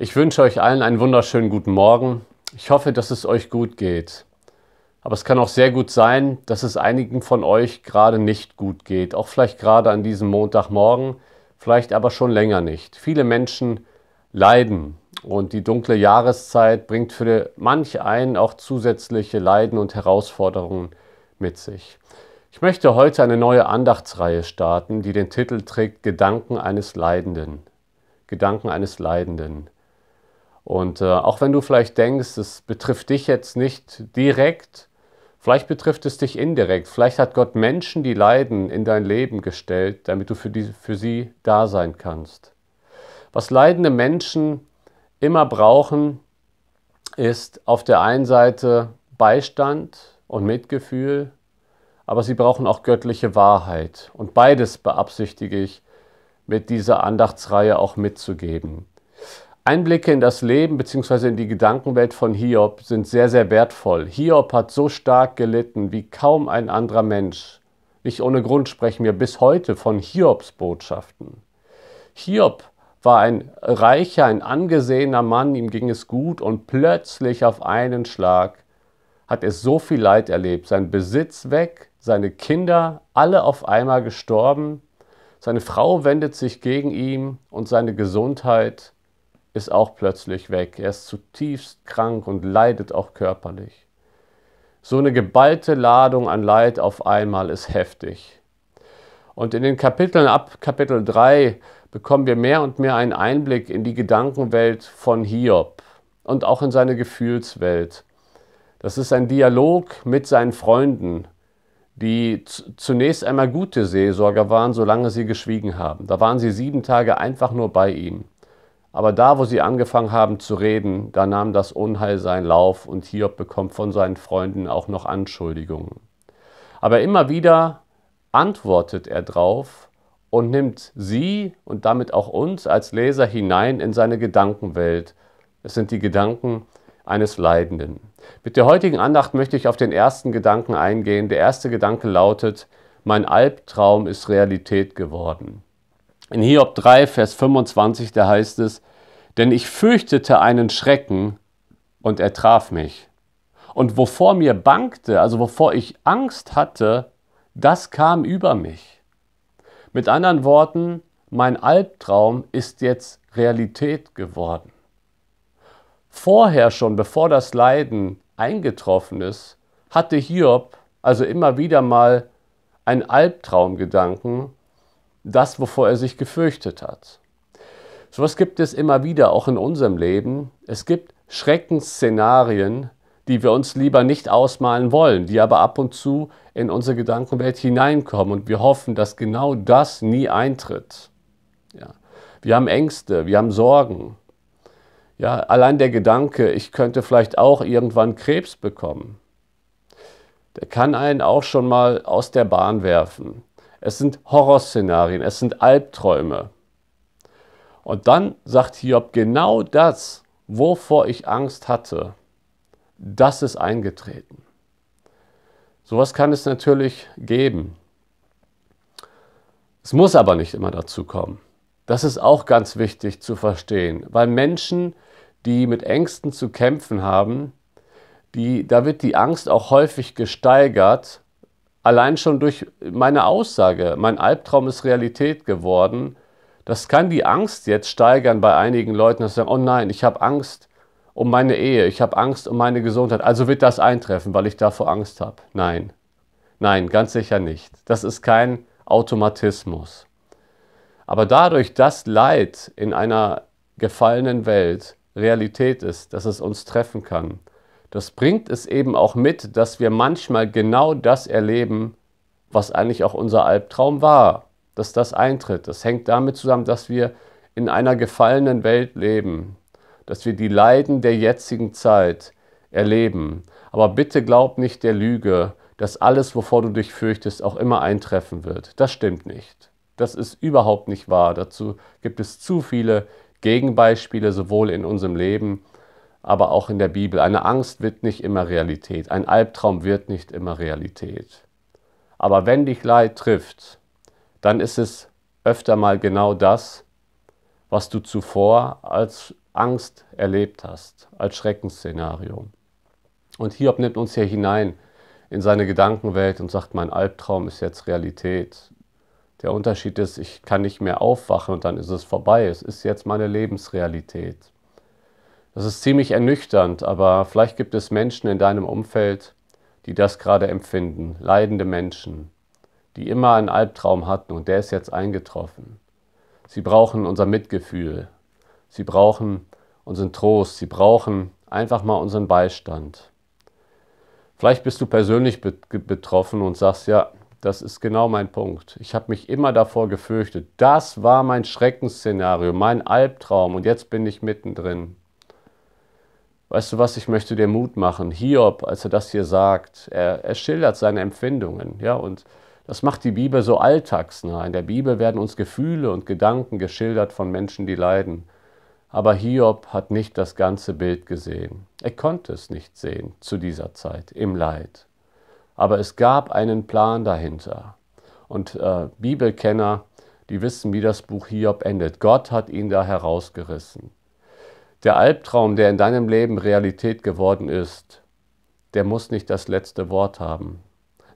Ich wünsche euch allen einen wunderschönen guten Morgen. Ich hoffe, dass es euch gut geht. Aber es kann auch sehr gut sein, dass es einigen von euch gerade nicht gut geht. Auch vielleicht gerade an diesem Montagmorgen, vielleicht aber schon länger nicht. Viele Menschen leiden und die dunkle Jahreszeit bringt für manch einen auch zusätzliche Leiden und Herausforderungen mit sich. Ich möchte heute eine neue Andachtsreihe starten, die den Titel trägt Gedanken eines Leidenden. Gedanken eines Leidenden. Und äh, auch wenn du vielleicht denkst, es betrifft dich jetzt nicht direkt, vielleicht betrifft es dich indirekt. Vielleicht hat Gott Menschen, die leiden, in dein Leben gestellt, damit du für, die, für sie da sein kannst. Was leidende Menschen immer brauchen, ist auf der einen Seite Beistand und Mitgefühl, aber sie brauchen auch göttliche Wahrheit. Und beides beabsichtige ich mit dieser Andachtsreihe auch mitzugeben. Einblicke in das Leben bzw. in die Gedankenwelt von Hiob sind sehr, sehr wertvoll. Hiob hat so stark gelitten wie kaum ein anderer Mensch. Nicht ohne Grund sprechen wir bis heute von Hiobs Botschaften. Hiob war ein reicher, ein angesehener Mann, ihm ging es gut und plötzlich auf einen Schlag hat er so viel Leid erlebt, sein Besitz weg, seine Kinder alle auf einmal gestorben, seine Frau wendet sich gegen ihn und seine Gesundheit ist auch plötzlich weg. Er ist zutiefst krank und leidet auch körperlich. So eine geballte Ladung an Leid auf einmal ist heftig. Und in den Kapiteln ab Kapitel 3 bekommen wir mehr und mehr einen Einblick in die Gedankenwelt von Hiob und auch in seine Gefühlswelt. Das ist ein Dialog mit seinen Freunden, die zunächst einmal gute Seelsorger waren, solange sie geschwiegen haben. Da waren sie sieben Tage einfach nur bei ihm. Aber da, wo sie angefangen haben zu reden, da nahm das Unheil seinen Lauf und Hiob bekommt von seinen Freunden auch noch Anschuldigungen. Aber immer wieder antwortet er drauf und nimmt sie und damit auch uns als Leser hinein in seine Gedankenwelt. Es sind die Gedanken eines Leidenden. Mit der heutigen Andacht möchte ich auf den ersten Gedanken eingehen. Der erste Gedanke lautet, mein Albtraum ist Realität geworden. In Hiob 3, Vers 25, da heißt es, denn ich fürchtete einen Schrecken und er traf mich. Und wovor mir bangte, also wovor ich Angst hatte, das kam über mich. Mit anderen Worten, mein Albtraum ist jetzt Realität geworden. Vorher schon, bevor das Leiden eingetroffen ist, hatte Hiob also immer wieder mal einen Albtraumgedanken das, wovor er sich gefürchtet hat. So etwas gibt es immer wieder, auch in unserem Leben. Es gibt Schreckensszenarien, die wir uns lieber nicht ausmalen wollen, die aber ab und zu in unsere Gedankenwelt hineinkommen und wir hoffen, dass genau das nie eintritt. Ja. Wir haben Ängste, wir haben Sorgen. Ja, allein der Gedanke, ich könnte vielleicht auch irgendwann Krebs bekommen, der kann einen auch schon mal aus der Bahn werfen. Es sind Horrorszenarien, es sind Albträume. Und dann sagt Hiob genau das, wovor ich Angst hatte. Das ist eingetreten. Sowas kann es natürlich geben. Es muss aber nicht immer dazu kommen. Das ist auch ganz wichtig zu verstehen, weil Menschen, die mit Ängsten zu kämpfen haben, die, da wird die Angst auch häufig gesteigert allein schon durch meine Aussage, mein Albtraum ist Realität geworden, das kann die Angst jetzt steigern bei einigen Leuten, dass sie sagen, oh nein, ich habe Angst um meine Ehe, ich habe Angst um meine Gesundheit, also wird das eintreffen, weil ich davor Angst habe. Nein, nein, ganz sicher nicht. Das ist kein Automatismus. Aber dadurch, dass Leid in einer gefallenen Welt Realität ist, dass es uns treffen kann, das bringt es eben auch mit, dass wir manchmal genau das erleben, was eigentlich auch unser Albtraum war, dass das eintritt. Das hängt damit zusammen, dass wir in einer gefallenen Welt leben, dass wir die Leiden der jetzigen Zeit erleben. Aber bitte glaub nicht der Lüge, dass alles, wovor du dich fürchtest, auch immer eintreffen wird. Das stimmt nicht. Das ist überhaupt nicht wahr. Dazu gibt es zu viele Gegenbeispiele, sowohl in unserem Leben aber auch in der Bibel. Eine Angst wird nicht immer Realität, ein Albtraum wird nicht immer Realität. Aber wenn dich Leid trifft, dann ist es öfter mal genau das, was du zuvor als Angst erlebt hast, als Schreckensszenario. Und Hiob nimmt uns hier hinein in seine Gedankenwelt und sagt, mein Albtraum ist jetzt Realität. Der Unterschied ist, ich kann nicht mehr aufwachen und dann ist es vorbei. Es ist jetzt meine Lebensrealität. Das ist ziemlich ernüchternd, aber vielleicht gibt es Menschen in deinem Umfeld, die das gerade empfinden, leidende Menschen, die immer einen Albtraum hatten und der ist jetzt eingetroffen. Sie brauchen unser Mitgefühl, sie brauchen unseren Trost, sie brauchen einfach mal unseren Beistand. Vielleicht bist du persönlich betroffen und sagst, ja, das ist genau mein Punkt. Ich habe mich immer davor gefürchtet. Das war mein Schreckensszenario, mein Albtraum und jetzt bin ich mittendrin. Weißt du was, ich möchte dir Mut machen. Hiob, als er das hier sagt, er, er schildert seine Empfindungen. Ja, und das macht die Bibel so alltagsnah. In der Bibel werden uns Gefühle und Gedanken geschildert von Menschen, die leiden. Aber Hiob hat nicht das ganze Bild gesehen. Er konnte es nicht sehen zu dieser Zeit im Leid. Aber es gab einen Plan dahinter. Und äh, Bibelkenner, die wissen, wie das Buch Hiob endet. Gott hat ihn da herausgerissen. Der Albtraum, der in deinem Leben Realität geworden ist, der muss nicht das letzte Wort haben.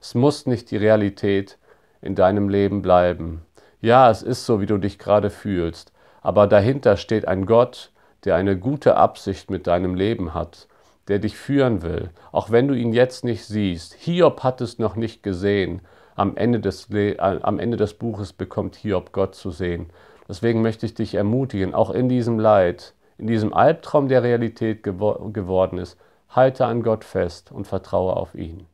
Es muss nicht die Realität in deinem Leben bleiben. Ja, es ist so, wie du dich gerade fühlst, aber dahinter steht ein Gott, der eine gute Absicht mit deinem Leben hat, der dich führen will, auch wenn du ihn jetzt nicht siehst. Hiob hat es noch nicht gesehen. Am Ende des, äh, am Ende des Buches bekommt Hiob Gott zu sehen. Deswegen möchte ich dich ermutigen, auch in diesem Leid, in diesem Albtraum der Realität geworden ist, halte an Gott fest und vertraue auf ihn.